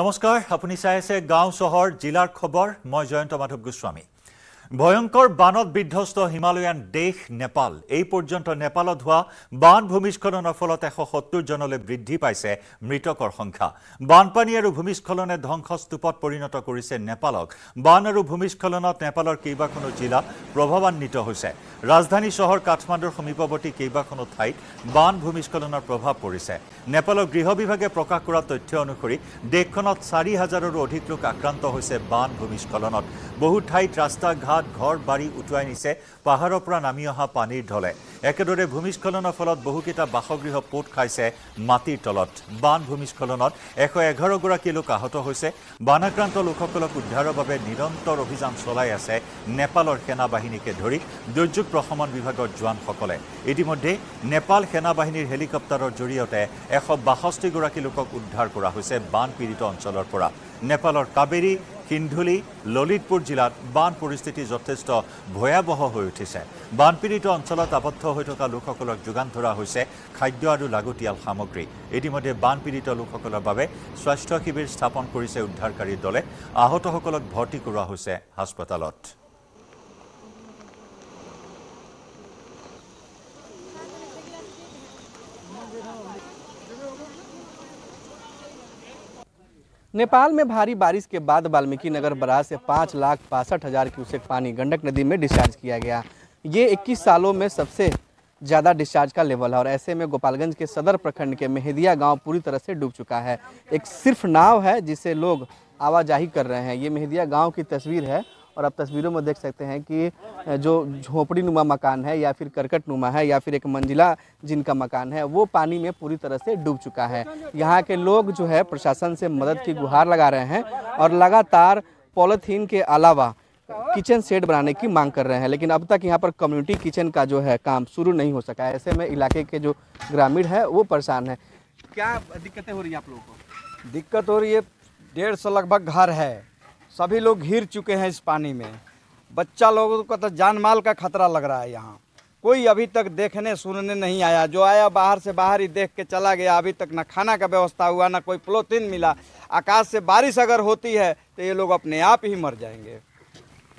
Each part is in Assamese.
নমস্কাৰ আপুনি চাই আছে গাঁও চহৰ জিলাৰ খবৰ মই জয়ন্ত মাধৱ গোস্বামী ভয়ংকৰ বানত বিধ্বস্ত হিমালয়ান দেশ নেপাল এই পৰ্যন্ত নেপালত হোৱা বান ভূমিস্খলনৰ ফলত এশ সত্তৰ জনলৈ বৃদ্ধি পাইছে মৃতকৰ সংখ্যা বানপানী আৰু ভূমিস্খলনে ধ্বংসস্তূপত পৰিণত কৰিছে নেপালক বান আৰু ভূমিস্খলনত নেপালৰ কেইবাখনো জিলা প্ৰভাৱান্বিত হৈছে ৰাজধানী চহৰ কাঠমাণ্ডুৰ সমীপৱৰ্তী কেইবাখনো ঠাইত বান ভূমিস্খলনৰ প্ৰভাৱ পৰিছে নেপালৰ গৃহ বিভাগে প্ৰকাশ কৰা তথ্য অনুসৰি দেশখনত চাৰি হাজাৰৰো অধিক লোক আক্ৰান্ত হৈছে বান ভূমিস্খলনত বহু ঠাইত ৰাস্তা ঘাট আধ ঘৰ বাৰী উটুৱাই নিছে পাহাৰৰ পৰা নামি অহা পানীৰ ঢলে একেদৰে ভূমিস্খলনৰ ফলত বহুকেইটা বাসগৃহ পোট খাইছে মাটিৰ তলত বান ভূমিস্খলনত এশ এঘাৰগৰাকী লোক আহত হৈছে বানাক্ৰান্ত লোকসকলক উদ্ধাৰৰ বাবে নিৰন্তৰ অভিযান চলাই আছে নেপালৰ সেনা বাহিনীকে ধৰি দুৰ্যোগ প্ৰশমন বিভাগৰ জোৱানসকলে ইতিমধ্যে নেপাল সেনা বাহিনীৰ হেলিকপ্টাৰৰ জৰিয়তে এশ বাষষ্ঠিগৰাকী লোকক উদ্ধাৰ কৰা হৈছে বান পীড়িত অঞ্চলৰ পৰা নেপালৰ কাবেৰী সিন্ধুলি ললিতপুৰ জিলাত বান পৰিস্থিতি যথেষ্ট ভয়াৱহ হৈ উঠিছে বানপীড়িত অঞ্চলত আবদ্ধ হৈ থকা লোকসকলক যোগান ধৰা হৈছে খাদ্য আৰু লাগতিয়াল সামগ্ৰী ইতিমধ্যে বানপীড়িত লোকসকলৰ বাবে স্বাস্থ্য শিবিৰ স্থাপন কৰিছে উদ্ধাৰকাৰী দলে আহতসকলক ভৰ্তি কৰোৱা হৈছে হাস্পতালত नेपाल में भारी बारिश के बाद वाल्मीकि नगर बराज से पाँच लाख बासठ हज़ार क्यूसेक पानी गंडक नदी में डिस्चार्ज किया गया ये 21 सालों में सबसे ज़्यादा डिस्चार्ज का लेवल है और ऐसे में गोपालगंज के सदर प्रखंड के मेहदिया गांव पूरी तरह से डूब चुका है एक सिर्फ नाव है जिसे लोग आवाजाही कर रहे हैं ये मेहदिया गाँव की तस्वीर है और आप तस्वीरों में देख सकते हैं कि जो झोपड़ी नुमा मकान है या फिर करकट नुमा है या फिर एक मंजिला जिनका मकान है वो पानी में पूरी तरह से डूब चुका है यहाँ के लोग जो है प्रशासन से मदद की गुहार लगा रहे हैं और लगातार पॉलिथीन के अलावा किचन सेट बनाने की मांग कर रहे हैं लेकिन अब तक यहाँ पर कम्युनिटी किचन का जो है काम शुरू नहीं हो सका ऐसे में इलाके के जो ग्रामीण है वो परेशान है क्या दिक्कतें हो रही है आप लोगों को दिक्कत हो रही है डेढ़ सौ लगभग घर है सभी लोग घिर चुके हैं इस पानी में बच्चा लोगों को तो जान माल का खतरा लग रहा है यहाँ कोई अभी तक देखने सुनने नहीं आया जो आया बाहर से बाहर ही देख के चला गया अभी तक ना खाना का व्यवस्था हुआ ना कोई प्लोतिन मिला आकाश से बारिश अगर होती है तो ये लोग अपने आप ही मर जाएंगे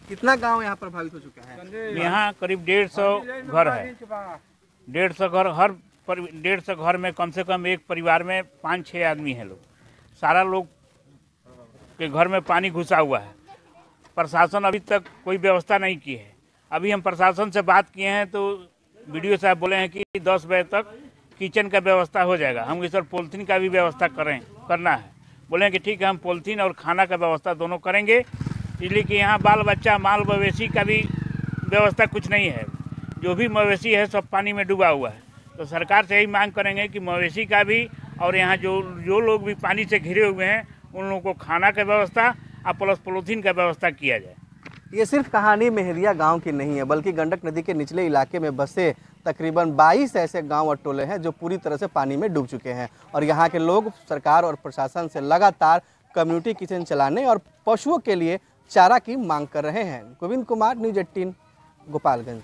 कितना गांव यहाँ प्रभावित हो चुका है यहाँ करीब डेढ़ सौ घर है डेढ़ सौ घर हर डेढ़ सौ घर में कम से कम एक परिवार में पाँच छः आदमी हैं लोग सारा लोग कि घर में पानी घुसा हुआ है प्रशासन अभी तक कोई व्यवस्था नहीं की है अभी हम प्रशासन से बात किए हैं तो वीडियो साहब बोले हैं कि दस बजे तक किचन का व्यवस्था हो जाएगा हम इस पर पोलिथीन का भी व्यवस्था करें करना है बोले हैं कि ठीक है हम पोलिथीन और खाना का व्यवस्था दोनों करेंगे इसलिए कि यहाँ बाल बच्चा माल मवेशी का भी व्यवस्था कुछ नहीं है जो भी मवेशी है सब पानी में डूबा हुआ है तो सरकार से यही मांग करेंगे कि मवेशी का भी और यहाँ जो जो लोग भी पानी से घिरे हुए हैं उन लोगों को खाना का व्यवस्था और प्लस पोलोथीन का व्यवस्था किया जाए ये सिर्फ कहानी मेहरिया गांव की नहीं है बल्कि गंडक नदी के निचले इलाके में बसे तकरीबन 22 ऐसे गांव और टोले हैं जो पूरी तरह से पानी में डूब चुके हैं और यहाँ के लोग सरकार और प्रशासन से लगातार कम्युनिटी किचन चलाने और पशुओं के लिए चारा की मांग कर रहे हैं गोविंद कुमार न्यूज एट्टीन गोपालगंज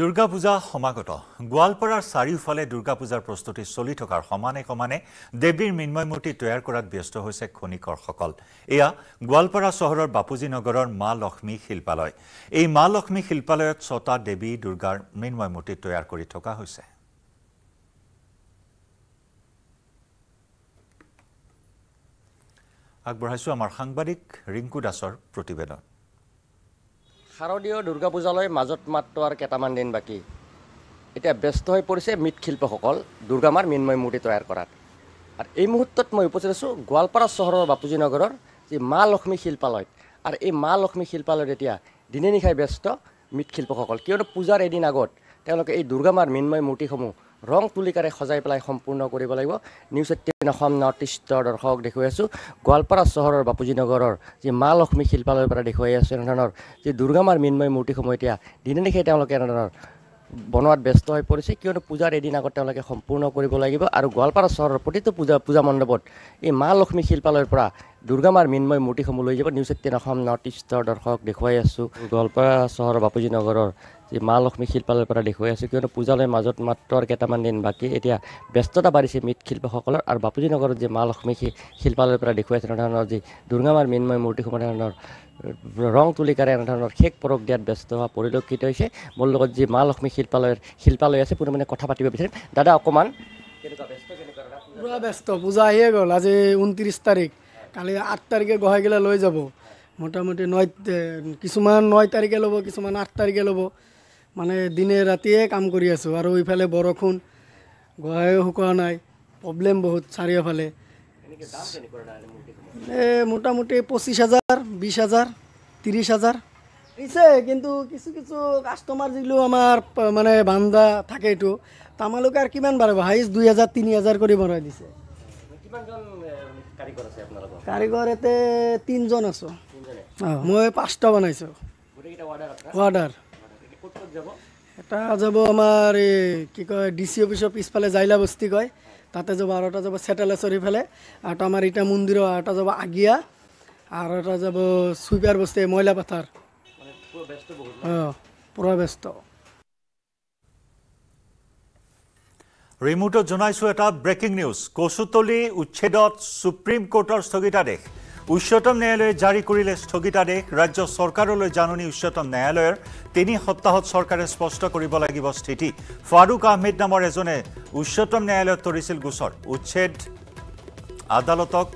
দুর্গা পূজা সমাগত গোয়ালপাড়ার চারিওফালে দুর্গা পূজার প্রস্তুতি চলি থাকার সমানে সমানে দেবীর মৃন্ময়মূর্তি তৈয়ার করাত ব্যস্ত হয়েছে খনিকর সকল এয়া গোয়ালপাড়া শহরের বাপুজীনগর মা লক্ষ্মী শিল্পালয় এই মা লক্ষ্মী শিল্পালয়ত ছটা দেবী দুর্গার মৃন্ময়মূর্তি তৈয়ার করে থাকা হয়েছে আগবাইছ আমার সাংবাদিক শাৰদীয় দুৰ্গা পূজালৈ মাজত মাত্ৰ আৰু কেইটামান দিন বাকী এতিয়া ব্যস্ত হৈ পৰিছে মৃৎশিল্পীসকল দুৰ্গা মাৰ মৃন্ময় মূৰ্তি তৈয়াৰ কৰাত আৰু এই মুহূৰ্তত মই উপস্থিত আছোঁ গোৱালপাৰা চহৰৰ বাপুজী নগৰৰ যি মা লক্ষ্মী শিল্পালয়ত আৰু এই মা লক্ষ্মী শিল্পালয়ত এতিয়া দিনে নিশাই ব্যস্ত মৃৎশিল্পীসকল কিয়নো পূজাৰ এদিন আগত তেওঁলোকে এই দুৰ্গা মাৰ মৃন্ময় মূৰ্তিসমূহ ৰং তুলিকাৰে সজাই পেলাই সম্পূৰ্ণ কৰিব লাগিব নিউজ এইটিন অসম নৰ্থ ইষ্টৰ দৰ্শকক দেখুৱাই আছোঁ গোৱালপাৰা চহৰৰ বাপুজী নগৰৰ যি মা লক্ষ্মী শিল্পালয়ৰ পৰা দেখুৱাই আছোঁ এনেধৰণৰ যি দুৰ্গামাৰ মৃন্ময় মূৰ্তিসমূহ এতিয়া দিনে দিশে তেওঁলোকে এনেধৰণৰ বনোৱাত ব্যস্ত হৈ পৰিছে কিয়নো পূজাৰ এদিন আগত তেওঁলোকে সম্পূৰ্ণ কৰিব লাগিব আৰু গোৱালপাৰা চহৰৰ প্ৰতিটো পূজা পূজা মণ্ডপত এই মা লক্ষ্মী শিল্পালয়ৰ পৰা দুৰ্গা মাৰ মৃন্ময় মূৰ্তিসমূহ লৈ যাব নিউজ এইটিন অসম নৰ্থ ইষ্টৰ দৰ্শক দেখুৱাই আছোঁ গোৱালপাৰা চহৰৰ বাপুজী নগৰৰ যি মা লক্ষ্মী শিল্পালয়ৰ পৰা দেখুৱাই আছোঁ কিয়নো পূজালৈ মাজত মাত্ৰ আৰু কেইটামান দিন বাকী এতিয়া ব্যস্ততা বাঢ়িছে মৃৎশিল্পীসকলৰ আৰু বাপুজী নগৰত যি মা লক্ষ্মী শিল্পালয়ৰ পৰা দেখুৱাই আছে এনেধৰণৰ যি দুৰ্গা মাৰ মৃন্ময় মূৰ্তিসমূহ এনেধৰণৰ ৰং তুলিকাৰে এনেধৰণৰ শেষ পৰক দিয়াত ব্যস্ত হোৱা পৰিলক্ষিত হৈছে মোৰ লগত যি মা লক্ষ্মী শিল্পালয়ৰ শিল্পালয় আছে পুনৰ মানে কথা পাতিব বিচাৰিম দাদা অকণমান পূৰা ব্যস্ত পূজা আহিয়ে গ'ল আজি ঊনত্ৰিছ তাৰিখ কালি আঠ তাৰিখে গোহাঁইগিলা লৈ যাব মোটামুটি নয় কিছুমান নয় তাৰিখে ল'ব কিছুমান আঠ তাৰিখে ল'ব মানে দিনে ৰাতিয়ে কাম কৰি আছোঁ আৰু ইফালে বৰষুণ গোহাঁই শুকোৱা নাই প্ৰব্লেম বহুত চাৰিওফালে মোটামুটি পঁচিছ হাজাৰ বিছ হাজাৰ ত্ৰিছ হাজাৰ দিছে কিন্তু কিছু কিছু কাষ্টমাৰ যিগুলো আমাৰ মানে বান্ধা থাকে এইটো তামালোকে আৰু কিমান বাঢ়িব হাইষ্ট দুই হাজাৰ তিনি হাজাৰ কৰি বনাই দিছে কারিগর এতে তিনজন আছো মই পাঁচটা বানাইছো অর্ডার এটা যাব আমার কি কয় ডিসি অফিসের পিছফালে জাইলা বস্তি কয় তাতে যাব আর ওটা যাব সেটালেশ্বরী ফেলে আর তো আমার ইটা মন্দির আর ওটা যাব আগিয়া আর ওটা যাব সুপিয়ার বস্তি ময়লা পাথার পুরো ব্যস্ত হ্যাঁ পুরো ব্যস্ত রিমোট জানাইছো এটা ব্রেকিং নিউজ কচুতলি উচ্ছেদত সুপ্রিম কোর্টের স্থগিতাদেশ উচ্চতম ন্যায়ালয়ে জারি করিলে স্থগিতাদেশ রাজ্য সরকারলৈ জাননী উচ্চতম ন্যায়ালয়ের তিন সপ্তাহ সরকারে স্পষ্ট করব স্থিতি ফারুক আহমেদ নামৰ এজনে উচ্চতম ন্যায়ালয়ত তৰিছিল গোচৰ উচ্ছেদ আদালতক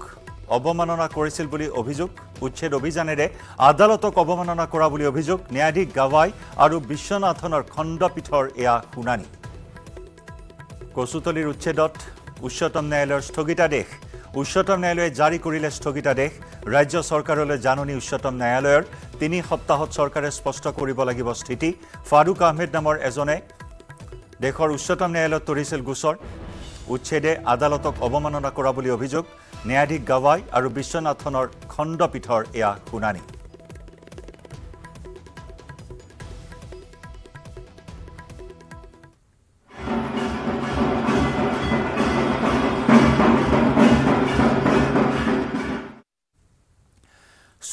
অবমাননা কৰিছিল বুলি অভিযোগ উচ্ছেদ অভিযানেৰে আদালতক অবমাননা কৰা বুলি অভিযোগ ন্যায়াধীশ গাৱাই আৰু বিশ্বনাথনৰ খণ্ডপীঠৰ এয়া শুনানী কচুতলিৰ উচ্ছেদত উচ্চতম ন্যায়ালয়ৰ স্থগিতাদেশ উচ্চতম ন্যায়ালয়ে জাৰি কৰিলে স্থগিতাদেশ ৰাজ্য চৰকাৰলৈ জাননী উচ্চতম ন্যায়ালয়ৰ তিনি সপ্তাহত চৰকাৰে স্পষ্ট কৰিব লাগিব স্থিতি ফাৰুক আহমেদ নামৰ এজনে দেশৰ উচ্চতম ন্যায়ালয়ত তৰিছিল গোচৰ উচ্ছেদে আদালতক অৱমাননা কৰা বুলি অভিযোগ ন্যায়াধীশ গাৱাই আৰু বিশ্বনাথনৰ খণ্ডপীঠৰ এয়া শুনানি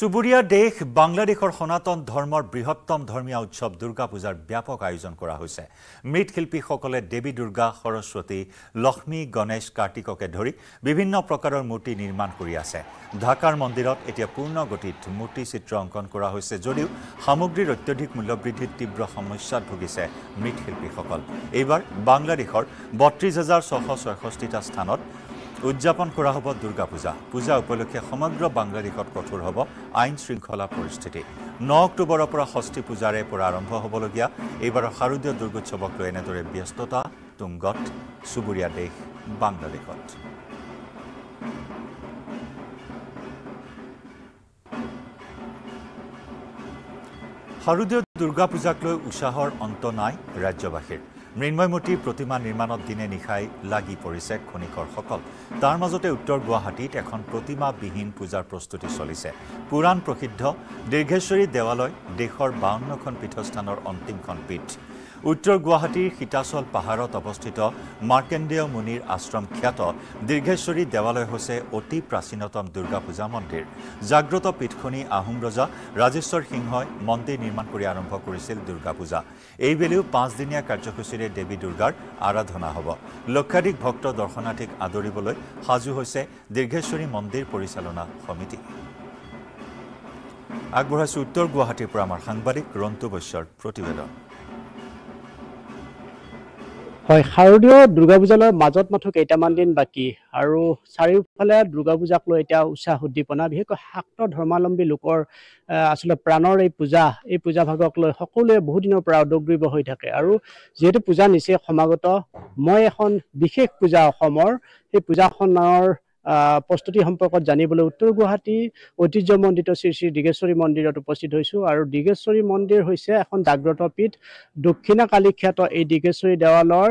চুবুৰীয়া দেশ বাংলাদেশৰ সনাতন ধৰ্মৰ বৃহত্তম ধৰ্মীয় উৎসৱ দুৰ্গা পূজাৰ ব্যাপক আয়োজন কৰা হৈছে মৃৎশিল্পীসকলে দেৱী দুৰ্গা সৰস্বতী লক্ষ্মী গণেশ কাৰ্তিককে ধৰি বিভিন্ন প্ৰকাৰৰ মূৰ্তি নিৰ্মাণ কৰি আছে ঢাকাৰ মন্দিৰত এতিয়া পূৰ্ণগতিত মূৰ্তি চিত্ৰ অংকন কৰা হৈছে যদিও সামগ্ৰীৰ অত্যধিক মূল্যবৃদ্ধিৰ তীব্ৰ সমস্যাত ভুগিছে মৃৎশিল্পীসকল এইবাৰ বাংলাদেশৰ বত্ৰিছ হাজাৰ ছশ ছয়ষষ্ঠিটা স্থানত উদযাপন কৰা হব দুৰ্গা পূজা পূজা উপলক্ষে সমগ্ৰ বাংলাদেশত কঠোৰ হব আইন শৃংখলা পৰিস্থিতি ন অক্টোবৰৰ পৰা ষষ্ঠী পূজাৰে পৰা আৰম্ভ হ'বলগীয়া এইবাৰৰ শাৰদীয় দুৰ্গোৎসৱক লৈ এনেদৰে ব্যস্ততা তুংগত চুবুৰীয়া দেশ বাংলাদেশত শাৰদীয় দুৰ্গা পূজাক উৎসাহৰ অন্ত নাই ৰাজ্যবাসীৰ মৃন্ময়মূৰ্তিৰ প্ৰতিমা নিৰ্মাণত দিনে নিশাই লাগি পৰিছে খনিকৰসকল তাৰ মাজতে উত্তৰ গুৱাহাটীত এখন প্ৰতিমাবিহীন পূজাৰ প্ৰস্তুতি চলিছে পুৰাণ প্ৰসিদ্ধ দীৰ্ঘেশ্বৰী দেৱালয় দেশৰ বাৱন্নখন পীঠস্থানৰ অন্তিমখন পীঠ উত্তৰ গুৱাহাটীৰ সীতাচল পাহাৰত অৱস্থিত মাৰ্কেণ্ডেয় মুনিৰ আশ্ৰম খ্যাত দীৰ্ঘেশ্বৰী দেৱালয় হৈছে অতি প্ৰাচীনতম দুৰ্গা পূজা মন্দিৰ জাগ্ৰত পীঠখনি আহোম ৰজা ৰাজেশ্বৰ সিংহই মন্দিৰ নিৰ্মাণ কৰি আৰম্ভ কৰিছিল দুৰ্গা পূজা এইবেলিও পাঁচদিনীয়া কাৰ্যসূচীৰে দেৱী দুৰ্গাৰ আৰাধনা হ'ব লক্ষাধিক ভক্ত দৰ্শনাৰ্থীক আদৰিবলৈ সাজু হৈছে দীৰ্ঘেশ্বৰী মন্দিৰ পৰিচালনা সমিতি আগবঢ়াইছোঁ উত্তৰ গুৱাহাটীৰ পৰা আমাৰ সাংবাদিক ৰন্তু বৈশ্যৰ প্ৰতিবেদন হয় শাৰদীয় দুৰ্গা পূজালৈ মাজত মাথো কেইটামান দিন বাকী আৰু চাৰিওফালে দুৰ্গা পূজাক লৈ এতিয়া উৎসাহ উদ্দীপনা বিশেষকৈ শাক্ত ধৰ্মাৱলম্বী লোকৰ আচলতে প্ৰাণৰ এই পূজা এই পূজাভাগক লৈ সকলোৱে বহুদিনৰ পৰা উদগ্ৰীব হৈ থাকে আৰু যিহেতু পূজা নিচেই সমাগত মই এখন বিশেষ পূজা অসমৰ সেই পূজাখনৰ প্ৰস্তুতি সম্পৰ্কত জানিবলৈ উত্তৰ গুৱাহাটী ঐতিহ্যমণ্ডিত শ্ৰী শ্ৰী ডিগেশ্বৰী মন্দিৰত উপস্থিত হৈছোঁ আৰু ডিগেশ্বৰী মন্দিৰ হৈছে এখন জাগ্ৰত পীঠ দক্ষিণা কালিখ্যাত এই ডিগেশ্বৰী দেৱালৰ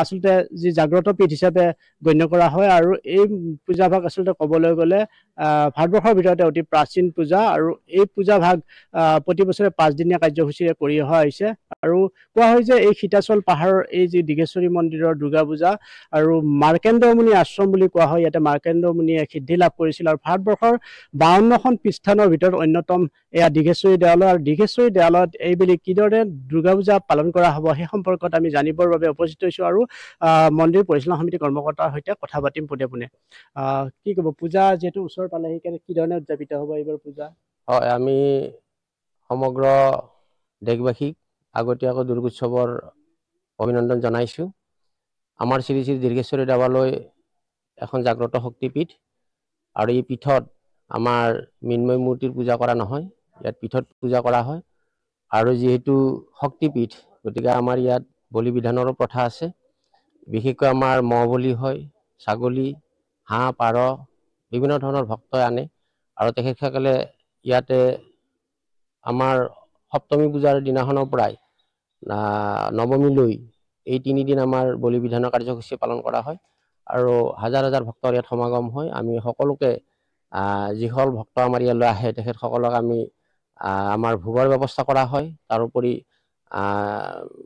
আচলতে যি জাগ্ৰত পীঠ হিচাপে গণ্য কৰা হয় আৰু এই পূজাভাগ আচলতে ক'বলৈ গ'লে ভাৰতবৰ্ষৰ ভিতৰতে অতি প্ৰাচীন পূজা আৰু এই পূজাভাগ প্ৰতি বছৰে পাঁচদিনীয়া কাৰ্যসূচীৰে কৰি অহা হৈছে আৰু কোৱা হয় যে এই সীতাচল পাহাৰৰ এই যি ডিগেশ্বৰী মন্দিৰৰ দুৰ্গা পূজা আৰু মাৰ্কেণ্ডমণি আশ্ৰম বুলি কোৱা হয় ইয়াতে মাৰ কেন্দ্ৰমণিয়ে সিদ্ধি লাভ কৰিছিল আৰু ভাৰতবৰ্ষৰ বাৱন্নখন পৃষ্ঠানৰ ভিতৰত অন্যতম এয়া দীঘেশ্বৰী দেৱালয় আৰু দীঘেশ্বৰী দেৱালয়ত এইবুলি কিদৰে দুৰ্গা পূজা পালন কৰা হ'ব সেই সম্পৰ্কত আমি জানিবৰ বাবে উপস্থিত হৈছোঁ আৰু মন্দিৰ পৰিচালনা সমিতিৰ কৰ্মকৰ্তাৰ সৈতে কথা পাতিম পোনে পোনে কি ক'ব পূজা যিহেতু ওচৰ পালে সেইকাৰণে ধৰণে উদযাপিত হ'ব এইবাৰ পূজা হয় আমি সমগ্ৰ দেশবাসীক আগতীয়াকৈ দুৰ্গোৎসৱৰ অভিনন্দন জনাইছোঁ আমাৰ শ্ৰী শ্ৰী দীৰ্ঘেশ্বৰী দেৱালয় এখন জাগ্ৰত শক্তিপীঠ আৰু এই পীঠত আমাৰ মৃন্ময় মূৰ্তিৰ পূজা কৰা নহয় ইয়াত পীঠত পূজা কৰা হয় আৰ যেহেতু শক্তিপীঠ গতিকে আমাৰ ইয়াত বলি বিধানৰো প্ৰথা আছে বিশেষকৈ আমাৰ মহ বলি হয় ছাগলী হাঁহ পাৰ বিভিন্ন ধৰণৰ ভক্তই আনে আৰু তেখেতসকলে ইয়াতে আমাৰ সপ্তমী পূজাৰ দিনাখনৰ পৰাই নৱমীলৈ এই তিনিদিন আমাৰ বলি বিধানৰ কাৰ্যসূচী পালন কৰা হয় আৰু হাজাৰ হাজাৰ ভক্তৰ ইয়াত সমাগম হয় আমি সকলোকে যিসকল ভক্ত আমাৰ ইয়ালৈ আহে তেখেতসকলক আমি আমাৰ ভোগৰ ব্যৱস্থা কৰা হয় তাৰোপৰি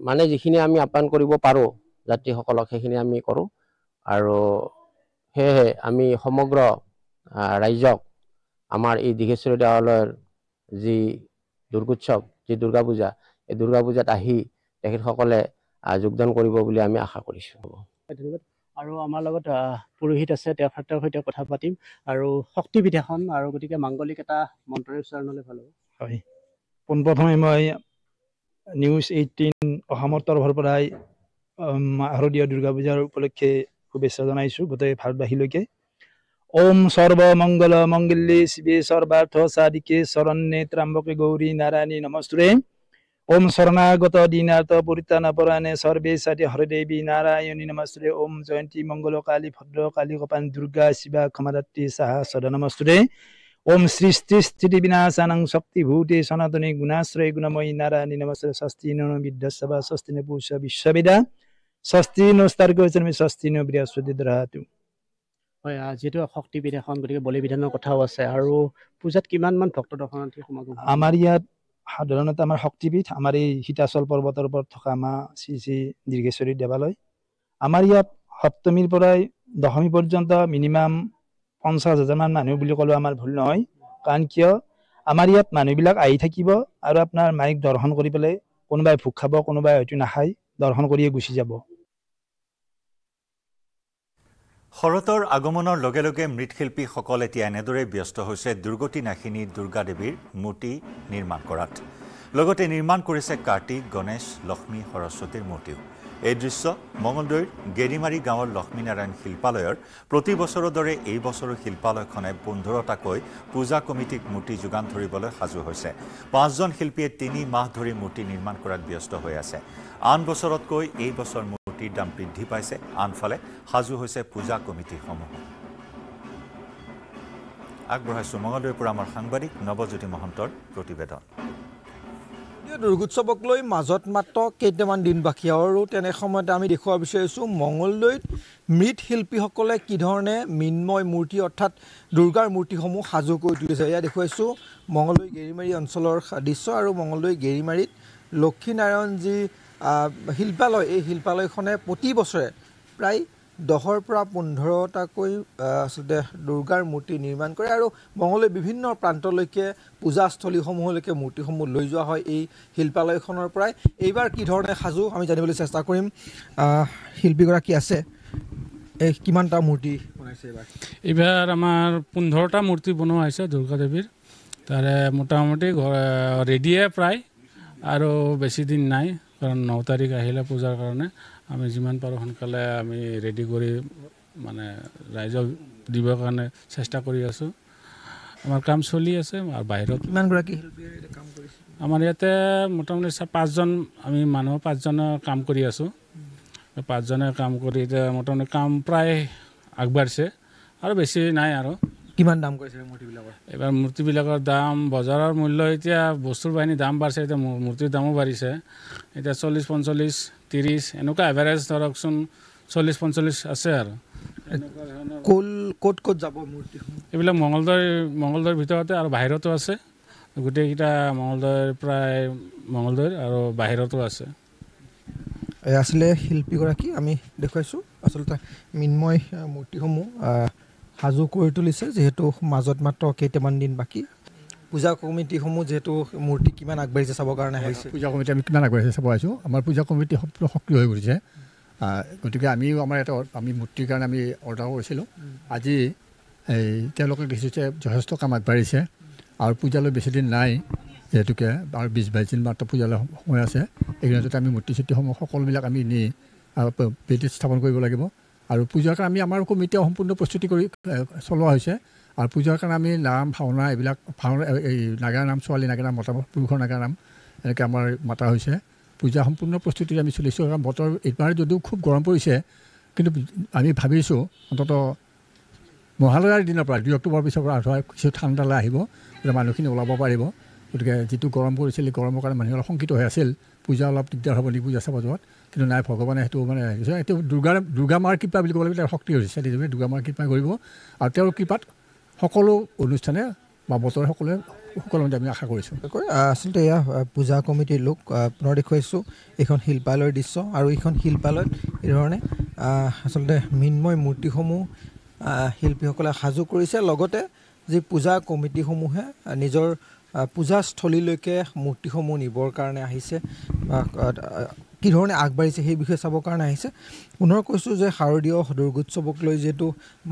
মানে যিখিনি আমি আপ্যায়ন কৰিব পাৰোঁ যাত্ৰীসকলক সেইখিনি আমি কৰোঁ আৰু সেয়েহে আমি সমগ্ৰ ৰাইজক আমাৰ এই দীঘেশ্বৰী দেৱালয়ৰ যি দুৰ্গোৎসৱ যি দুৰ্গা পূজা এই দুৰ্গা পূজাত আহি তেখেতসকলে যোগদান কৰিব বুলি আমি আশা কৰিছোঁ আৰু আমাৰ লগত পুৰোহিত আছে তেওঁৰ সৈতে কথা পাতিম আৰু শক্তিবিধ এখন আৰু গতিকে মাংগলিক এটা মন্ত্ৰৰে উচ্চাৰণলৈ ভাল হ'ব হয় পোনপ্ৰথমে মই নিউজ এইটিন অসমৰ তৰফৰ পৰাই শাৰদীয় দুৰ্গা পূজাৰ উপলক্ষে শুভেচ্ছা জনাইছোঁ গোটেই ভাৰতবাসীলৈকে ওম সৰ্ব মংগল মংগলি শিৱে সৰ্বাৰ্থ চাৰিকে চৰণে ত্ৰাম্বকে গৌৰী নাৰায়ণী নমস্তুৰে ओम शरणागत दिनाथ पुरितान पराणे सर्वे साथी हरदेवी नारायणी नमस्ते ओम जयन्ती मङ्गल काली भद्र काली कपान दुर्गा शिवा खमरात्री शाह सदा नमस्ते ओम सृष्टि स्थिति विनाशानाङ शक्तिभूते सनातनी गुणाश्रय गुणमयी नारायणी नमस्ते स्वस्ति नो विद्ध स्वस्ति न पुष विश्वविद्या স্বস্তি বলি বিধানৰ কথাও আছে আৰু পূজাত কিমান সাধাৰণতে আমাৰ শক্তিপীঠ আমাৰ এই সীতাচল পৰ্বতৰ ওপৰত থকা আমাৰ শ্ৰী শ্ৰী দীৰ্ঘেশ্বৰী দেৱালয় আমাৰ ইয়াত সপ্তমীৰ পৰাই দশমী পৰ্যন্ত মিনিমাম পঞ্চাছ হাজাৰমান মানুহ বুলি ক'লেও আমাৰ ভুল নহয় কাৰণ কিয় আমাৰ ইয়াত মানুহবিলাক আহি থাকিব আৰু আপোনাৰ মাইক দৰ্শন কৰি পেলাই কোনোবাই ভোগ খাব কোনোবাই হয়তো নাখায় দৰ্শন কৰিয়ে গুচি যাব শৰতৰ আগমনৰ লগে লগে মৃৎশিল্পীসকল এতিয়া এনেদৰে ব্যস্ত হৈছে দুৰ্গতি নাশিনী দুৰ্গাদেৱীৰ মূৰ্তি নিৰ্মাণ কৰাত লগতে নিৰ্মাণ কৰিছে কাৰ্তিক গণেশ লক্ষ্মী সৰস্বতীৰ মূৰ্তিও এই দৃশ্য মঙলদৈৰ গেৰিমাৰী গাঁৱৰ লক্ষ্মীনাৰায়ণ শিল্পালয়ৰ প্ৰতি বছৰৰ দৰে এই বছৰো শিল্পালয়খনে পোন্ধৰটাকৈ পূজা কমিটিক মূৰ্তি যোগান ধৰিবলৈ সাজু হৈছে পাঁচজন শিল্পীয়ে তিনি মাহ ধৰি মূৰ্তি নিৰ্মাণ কৰাত ব্যস্ত হৈ আছে আন বছৰতকৈ এই বছৰ মাটিৰ দাম বৃদ্ধি পাইছে আনফালে সাজু হৈছে পূজা কমিটিসমূহ আগবঢ়াইছো মঙলদৈৰ পৰা আমাৰ সাংবাদিক নৱজ্যোতি মহন্তৰ প্ৰতিবেদন দুৰ্গোৎসৱক লৈ মাজত মাত্ৰ কেইটামান দিন বাকী আৰু তেনে সময়তে আমি দেখুৱাব বিচাৰিছোঁ মঙলদৈত মৃৎশিল্পীসকলে কি ধৰণে মৃন্ময় মূৰ্তি অৰ্থাৎ দুৰ্গাৰ মূৰ্তিসমূহ সাজু কৰি তুলিছে এয়া দেখুৱাইছোঁ মঙলদৈ গেৰিমাৰী অঞ্চলৰ দৃশ্য আৰু মঙলদৈ গেৰিমাৰীত লক্ষীনাৰায়ণ যি শিল্পালয় এই শিল্পালয়খনে প্ৰতি বছৰে প্ৰায় দহৰ পৰা পোন্ধৰটাকৈ আচলতে দুৰ্গাৰ মূৰ্তি নিৰ্মাণ কৰে আৰু মঙলৈ বিভিন্ন প্ৰান্তলৈকে পূজাস্থলীসমূহলৈকে মূৰ্তিসমূহ লৈ যোৱা হয় এই শিল্পালয়খনৰ পৰাই এইবাৰ কি ধৰণে সাজু আমি জানিবলৈ চেষ্টা কৰিম শিল্পীগৰাকী আছে এই কিমানটা মূৰ্তি বনাইছে এইবাৰ এইবাৰ আমাৰ পোন্ধৰটা মূৰ্তি বনোৱা হৈছে দুৰ্গা দেৱীৰ তাৰে মোটামুটি ঘৰ ৰেডিয়ে প্ৰায় আৰু বেছিদিন নাই কাৰণ ন তাৰিখ আহিলে পূজাৰ কাৰণে আমি যিমান পাৰোঁ সোনকালে আমি ৰেডি কৰি মানে ৰাইজক দিবৰ কাৰণে চেষ্টা কৰি আছোঁ আমাৰ কাম চলি আছে আৰু বাহিৰত কিমানগৰাকী আমাৰ ইয়াতে মোটামুটি পাঁচজন আমি মানুহ পাঁচজনে কাম কৰি আছোঁ পাঁচজনে কাম কৰি এতিয়া মোটামুটি কাম প্ৰায় আগবাঢ়িছে আৰু বেছি নাই আৰু কিমান দাম কৈছে মূৰ্তিবিলাকৰ এইবাৰ মূৰ্তিবিলাকৰ দাম বজাৰৰ মূল্য এতিয়া বস্তুৰ বাহিনী দাম বাঢ়িছে এতিয়া মূৰ্তিৰ দামো বাঢ়িছে এতিয়া চল্লিছ পঞ্চল্লিছ ত্ৰিছ এনেকুৱা এভাৰেজ ধৰকচোন চল্লিছ পঞ্চল্লিছ আছে আৰু ক'ত ক'ত যাব মূৰ্তি এইবিলাক মঙলদৈ মঙলদৈৰ ভিতৰতে আৰু বাহিৰতো আছে গোটেইকেইটা মঙলদৈৰ প্ৰায় মঙলদৈৰ আৰু বাহিৰতো আছে আছিলে শিল্পীগৰাকী আমি দেখুৱাইছোঁ আচলতে মৃন্ময় মূৰ্তিসমূহ সাজু কৰি তুলিছে যিহেতু মাজত মাত্ৰ কেইটামান দিন বাকী পূজা কমিটিসমূহ যিহেতু মূৰ্তি কিমান আগবাঢ়িছে চাবৰ কাৰণে আহিছে পূজা কমিটি আমি কিমান আগবাঢ়িছে চাব আহিছোঁ আমাৰ পূজা কমিটি সম্পূৰ্ণ সক্ৰিয় হৈ পৰিছে গতিকে আমিও আমাৰ এটা আমি মূৰ্তিৰ কাৰণে আমি অৰ্ডাৰ কৰিছিলোঁ আজি এই তেওঁলোকে দেখিছোঁ যে যথেষ্ট কাম আগবাঢ়িছে আৰু পূজালৈ বেছিদিন নাই যিহেতুকে আৰু বিছ বাইছ দিন মাত্ৰ পূজালৈ সময় আছে এইকেইদিনতে আমি মূৰ্তি চূৰ্তিসমূহ সকলোবিলাক আমি নি বেদিত স্থাপন কৰিব লাগিব আৰু পূজাৰ কাৰণে আমি আমাৰ কমিটিয়ে সম্পূৰ্ণ প্ৰস্তুতি কৰি চলোৱা হৈছে আৰু পূজাৰ কাৰণে আমি নাম ভাওনা এইবিলাক ভাওনা এই নাগাৰা নাম ছোৱালী নাগাৰা নাম মতা পুৰুষৰ নাগাৰ নাম এনেকৈ আমাৰ মতা হৈছে পূজা সম্পূৰ্ণ প্ৰস্তুতিৰে আমি চলিছোঁ কাৰণ বতৰ এইবাৰ যদিও খুব গৰম পৰিছে কিন্তু আমি ভাবিছোঁ অন্তত মহালয়াৰ দিনৰ পৰা দুই অক্টোবৰ পিছৰ পৰা আধৰা কিছু ঠাণ্ডালৈ আহিব গতিকে মানুহখিনি ওলাব পাৰিব গতিকে যিটো গৰম পৰিছিল গৰমৰ কাৰণে মানুহ অলপ শংকিত হৈ আছিল পূজা অলপ দিগদাৰ হ'ব নেকি পূজা চাব যোৱাত কিন্তু নাই ভগৱানে সেইটো মানে এইটো দুৰ্গা দুৰ্গা মাৰ কৃপা বুলি ক'বলৈ লাগিব তেওঁ শক্তি হৈছে তেতিয়া দুৰ্গা মাৰ কৃপা কৰিব আৰু তেওঁৰ কৃপাত সকলো অনুষ্ঠানে বা বছৰে সকলোৱে সকলো আমি আশা কৰিছোঁ আচলতে এয়া পূজা কমিটিৰ লোক পুনৰ দেখুৱাইছোঁ এইখন শিল্পালয়ৰ দৃশ্য আৰু এইখন শিল্পালয়ত এইধৰণে আচলতে মৃন্ময় মূৰ্তিসমূহ শিল্পীসকলে সাজু কৰিছে লগতে যি পূজা কমিটিসমূহে নিজৰ পূজাস্থলীলৈকে মূৰ্তিসমূহ নিবৰ কাৰণে আহিছে কি ধৰণে আগবাঢ়িছে সেই বিষয়ে চাবৰ কাৰণে আহিছে পুনৰ কৈছোঁ যে শাৰদীয় সদুৰ্গোৎসৱক লৈ যিহেতু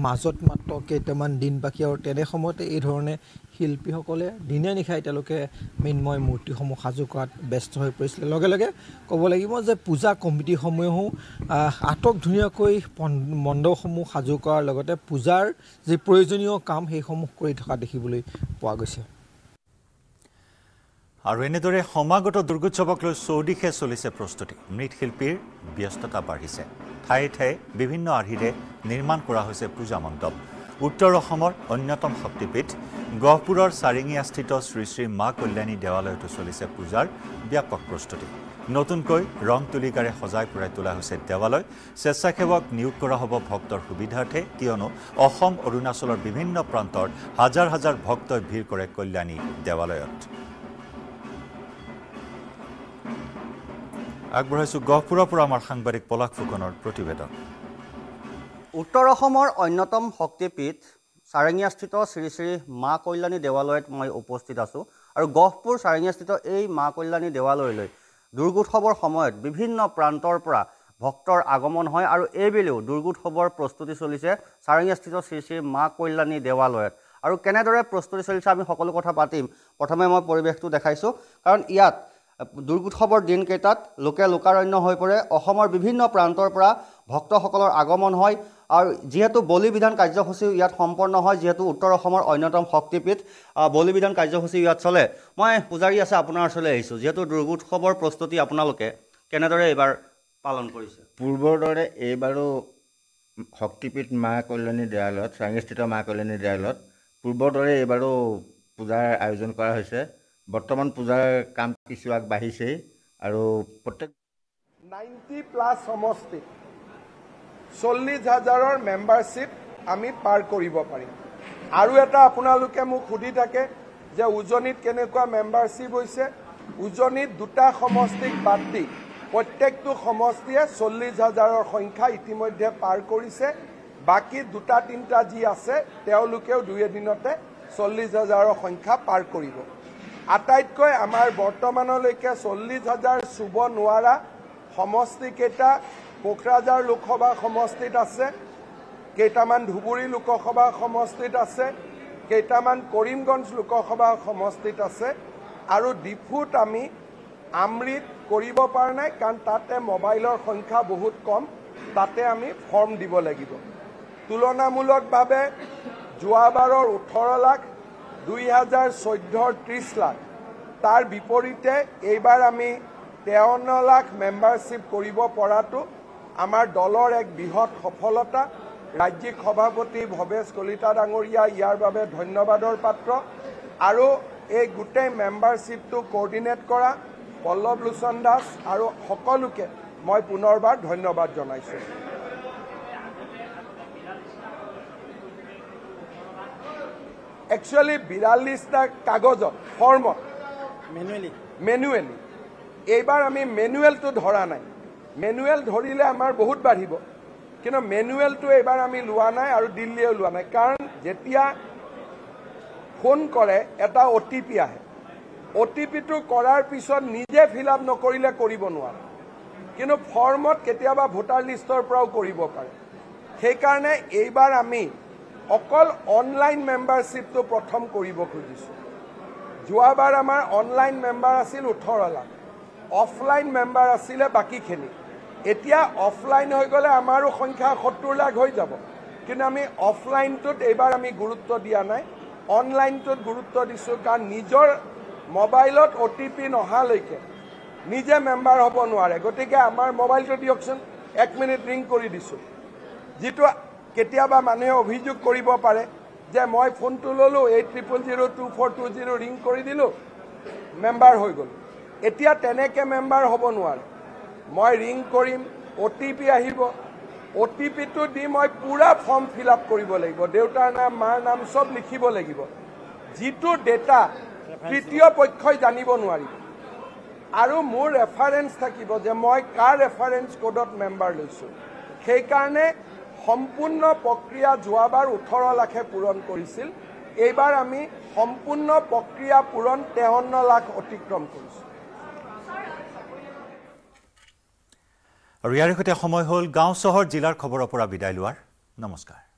মাজত মাত্ৰ কেইটামান দিন বাকী আৰু তেনে সময়তে এই ধৰণে শিল্পীসকলে দিনে নিশাই তেওঁলোকে মৃন্ময় মূৰ্তিসমূহ সাজু কৰাত ব্যস্ত হৈ পৰিছিলে লগে লগে ক'ব লাগিব যে পূজা কমিটিসমূহেও আটক ধুনীয়াকৈ মণ্ডপসমূহ সাজু কৰাৰ লগতে পূজাৰ যি প্ৰয়োজনীয় কাম সেইসমূহ কৰি থকা দেখিবলৈ পোৱা গৈছে আৰু এনেদৰে সমাগত দুৰ্গোৎসৱক লৈ চৌদিশে চলিছে প্ৰস্তুতি মৃৎশিল্পীৰ ব্যস্ততা বাঢ়িছে ঠায়ে ঠায়ে বিভিন্ন আৰ্হিৰে নিৰ্মাণ কৰা হৈছে পূজা মণ্ডপ উত্তৰ অসমৰ অন্যতম শক্তিপীঠ গহপুৰৰ চাৰিঙীয়াস্থিত শ্ৰী শ্ৰী মা কল্যাণী দেৱালয়তো চলিছে পূজাৰ ব্যাপক প্ৰস্তুতি নতুনকৈ ৰং তুলিকাৰে সজাই পৰাই তোলা হৈছে দেৱালয় স্বেচ্ছাসেৱক নিয়োগ কৰা হ'ব ভক্তৰ সুবিধাৰ্থে কিয়নো অসম অৰুণাচলৰ বিভিন্ন প্ৰান্তৰ হাজাৰ হাজাৰ ভক্তই ভিৰ কৰে কল্যাণী দেৱালয়ত আগবঢ়াইছো গহপুৰৰ পৰা আমাৰ সাংবাদিক পলাক ফুকনৰ প্ৰতিবেদন উত্তৰ অসমৰ অন্যতম শক্তিপীঠ চাৰেঙীয়াস্থিত শ্ৰী শ্ৰী মা কল্যাণী দেৱালয়ত মই উপস্থিত আছোঁ আৰু গহপুৰ চাৰেঙীয়াস্থিত এই মা কল্যাণী দেৱালয়লৈ দুৰ্গোৎসৱৰ সময়ত বিভিন্ন প্ৰান্তৰ পৰা ভক্তৰ আগমন হয় আৰু এইবেলিও দুৰ্গোৎসৱৰ প্ৰস্তুতি চলিছে চাৰেঙীয়াস্থিত শ্ৰী শ্ৰী মা কল্যাণী দেৱালয়ত আৰু কেনেদৰে প্ৰস্তুতি চলিছে আমি সকলো কথা পাতিম প্ৰথমে মই পৰিৱেশটো দেখাইছোঁ কাৰণ ইয়াত দুৰ্গোৎসৱৰ দিনকেইটাত লোকে লোকাৰণ্য হৈ পৰে অসমৰ বিভিন্ন প্ৰান্তৰ পৰা ভক্তসকলৰ আগমন হয় আৰু যিহেতু বলি বিধান কাৰ্যসূচী ইয়াত সম্পন্ন হয় যিহেতু উত্তৰ অসমৰ অন্যতম শক্তিপীঠ বলি বিধান কাৰ্যসূচী ইয়াত চলে মই পূজাৰী আছে আপোনাৰ ওচৰলৈ আহিছোঁ যিহেতু দুৰ্গোৎসৱৰ প্ৰস্তুতি আপোনালোকে কেনেদৰে এইবাৰ পালন কৰিছে পূৰ্বৰ দৰে এইবাৰো শক্তিপীঠ মা কল্যাণী দেৱালয়ত চাঙিস্থিত মা কল্যাণী দেৱালয়ত পূৰ্বৰ দৰে এইবাৰো পূজাৰ আয়োজন কৰা হৈছে বৰ্তমান পূজাৰ কাম কিছু আগবাঢ়িছে আৰু প্ৰত্যেক নাইণ্টি প্লাছ সমষ্টি চল্লিছ হাজাৰৰ মেম্বাৰশ্বিপ আমি পাৰ কৰিব পাৰিম আৰু এটা আপোনালোকে মোক সুধি থাকে যে উজনিত কেনেকুৱা মেম্বাৰশ্বিপ হৈছে উজনিত দুটা সমষ্টিক বাদ দি প্ৰত্যেকটো সমষ্টিয়ে চল্লিছ হাজাৰৰ সংখ্যা ইতিমধ্যে পাৰ কৰিছে বাকী দুটা তিনিটা যি আছে তেওঁলোকেও দুই এদিনতে চল্লিছ হাজাৰৰ সংখ্যা পাৰ কৰিব আটাইতকৈ আমাৰ বৰ্তমানলৈকে চল্লিছ হাজাৰ চুব নোৱাৰা সমষ্টিকেইটা কোকৰাঝাৰ লোকসভা সমষ্টিত আছে কেইটামান ধুবুৰী লোকসভা সমষ্টিত আছে কেইটামান কৰিমগঞ্জ লোকসভা সমষ্টিত আছে আৰু ডিফুত আমি আমৃত কৰিব পৰা নাই কাৰণ তাতে মোবাইলৰ সংখ্যা বহুত কম তাতে আমি ফৰ্ম দিব লাগিব তুলনামূলকভাৱে যোৱাবাৰৰ ওঠৰ লাখ দুই হাজাৰ চৈধ্যৰ ত্ৰিছ লাখ তাৰ বিপৰীতে এইবাৰ আমি তেৱন্ন লাখ মেম্বাৰশ্বিপ কৰিব পৰাটো আমাৰ দলৰ এক বৃহৎ সফলতা ৰাজ্যিক সভাপতি ভৱেশ কলিতা ডাঙৰীয়া ইয়াৰ বাবে ধন্যবাদৰ পাত্ৰ আৰু এই গোটেই মেম্বাৰশ্বিপটো কৰ্ডিনেট কৰা পল্লৱ লোচন দাস আৰু সকলোকে মই পুনৰবাৰ ধন্যবাদ জনাইছোঁ একচুৱেলি বিৰাল্লিছটা কাগজত ফৰ্মত মেনুৱেলি মেনুৱেলি এইবাৰ আমি মেনুৱেলটো ধৰা নাই মেনুৱেল ধৰিলে আমাৰ বহুত বাঢ়িব কিন্তু মেনুৱেলটো এইবাৰ আমি লোৱা নাই আৰু দিল্লীয়ে লোৱা নাই কাৰণ যেতিয়া ফোন কৰে এটা অ' টি পি আহে অ' টি পিটো কৰাৰ পিছত নিজে ফিল আপ নকৰিলে কৰিব নোৱাৰে কিন্তু ফৰ্মত কেতিয়াবা ভোটাৰ লিষ্টৰ পৰাও কৰিব পাৰে সেইকাৰণে এইবাৰ আমি অকল অনলাইন মেম্বাৰশ্বিপটো প্ৰথম কৰিব খুজিছোঁ যোৱাবাৰ আমাৰ অনলাইন মেম্বাৰ আছিল ওঠৰ লাখ অফলাইন মেম্বাৰ আছিলে বাকীখিনি এতিয়া অফলাইন হৈ গ'লে আমাৰো সংখ্যা সত্তৰ লাখ হৈ যাব কিন্তু আমি অফলাইনটোত এইবাৰ আমি গুৰুত্ব দিয়া নাই অনলাইনটোত গুৰুত্ব দিছোঁ কাৰণ নিজৰ মোবাইলত অ' টি পি নহালৈকে নিজে মেম্বাৰ হ'ব নোৱাৰে গতিকে আমাৰ মোবাইলটো দিয়কচোন এক মিনিট ৰিং কৰি দিছোঁ যিটো কেতিয়াবা মানুহে অভিযোগ কৰিব পাৰে যে মই ফোনটো ল'লোঁ eight triple zero' two four two zero' ring কৰি দিলোঁ মেম্বাৰ হৈ গ'ল এতিয়া তেনেকৈ মেম্বাৰ হ'ব নোৱাৰে মই ৰিং কৰিম অ' টি পি আহিব অ' টি পিটো দি মই পূৰা ফৰ্ম ফিল আপ কৰিব লাগিব দেউতাৰ নাম মাৰ নাম চব লিখিব লাগিব যিটো ডেটা তৃতীয় পক্ষই জানিব নোৱাৰিব আৰু মোৰ ৰেফাৰেঞ্চ থাকিব যে মই কাৰ ৰেফাৰেঞ্চ ক'ডত মেম্বাৰ লৈছোঁ সেইকাৰণে সম্পূৰ্ণ প্ৰক্ৰিয়া যোৱাবাৰ ওঠৰ লাখে পূৰণ কৰিছিল এইবাৰ আমি সম্পূৰ্ণ প্ৰক্ৰিয়া পূৰণ তেৱন্ন লাখ অতিক্ৰম কৰিছোঁ আৰু ইয়াৰে সৈতে সময় হ'ল গাঁও চহৰ জিলাৰ খবৰৰ পৰা বিদায় লোৱাৰ নমস্কাৰ